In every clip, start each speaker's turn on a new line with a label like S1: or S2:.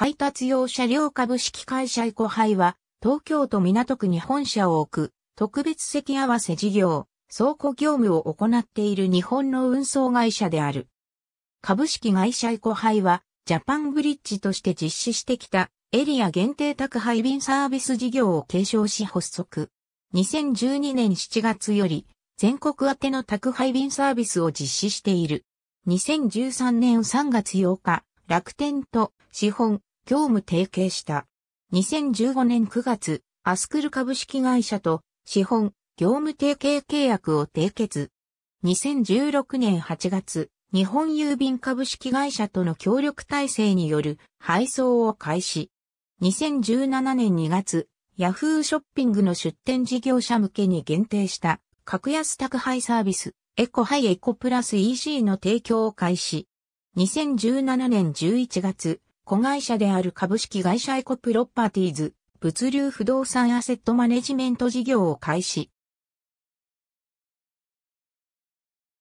S1: 配達用車両株式会社エコハイは、東京都港区に本社を置く、特別席合わせ事業、倉庫業務を行っている日本の運送会社である。株式会社エコハイは、ジャパンブリッジとして実施してきたエリア限定宅配便サービス事業を継承し発足。2012年7月より全国宛ての宅配便サービスを実施している。2013年3月8日、楽天と資本、業務提携した。2015年9月、アスクル株式会社と資本、業務提携契約を締結。2016年8月、日本郵便株式会社との協力体制による配送を開始。2017年2月、ヤフーショッピングの出店事業者向けに限定した格安宅配サービス、エコハイエコプラス EC の提供を開始。2017年11月、子会社である株式会社エコプロパティーズ、物流不動産アセットマネジメント事業を開始。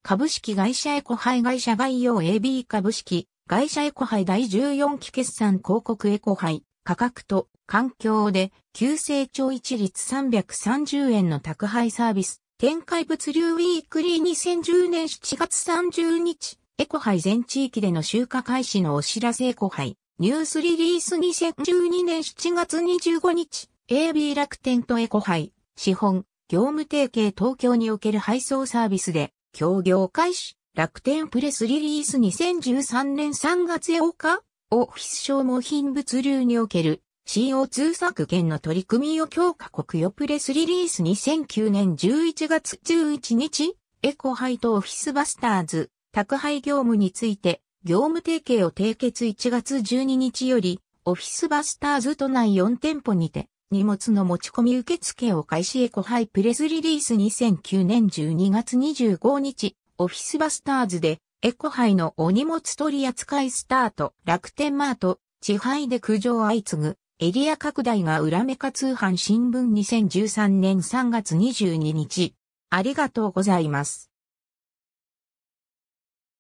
S1: 株式会社エコ配会社概要 AB 株式会社エコ配第14期決算広告エコ配価格と環境で急成長一律330円の宅配サービス展開物流ウィークリー2010年7月30日エコ配全地域での集荷開始のお知らせエコ配ニュースリリース2012年7月25日、AB 楽天とエコハイ、資本、業務提携東京における配送サービスで、協業開始、楽天プレスリリース2013年3月8日、オフィス消耗品物流における CO2 削減の取り組みを強化国よプレスリリース2009年11月11日、エコハイとオフィスバスターズ、宅配業務について、業務提携を締結1月12日より、オフィスバスターズ都内4店舗にて、荷物の持ち込み受付を開始エコハイプレスリリース2009年12月25日、オフィスバスターズで、エコハイのお荷物取り扱いスタート、楽天マート、地配で苦情相次ぐ、エリア拡大が裏メカ通販新聞2013年3月22日。ありがとうございます。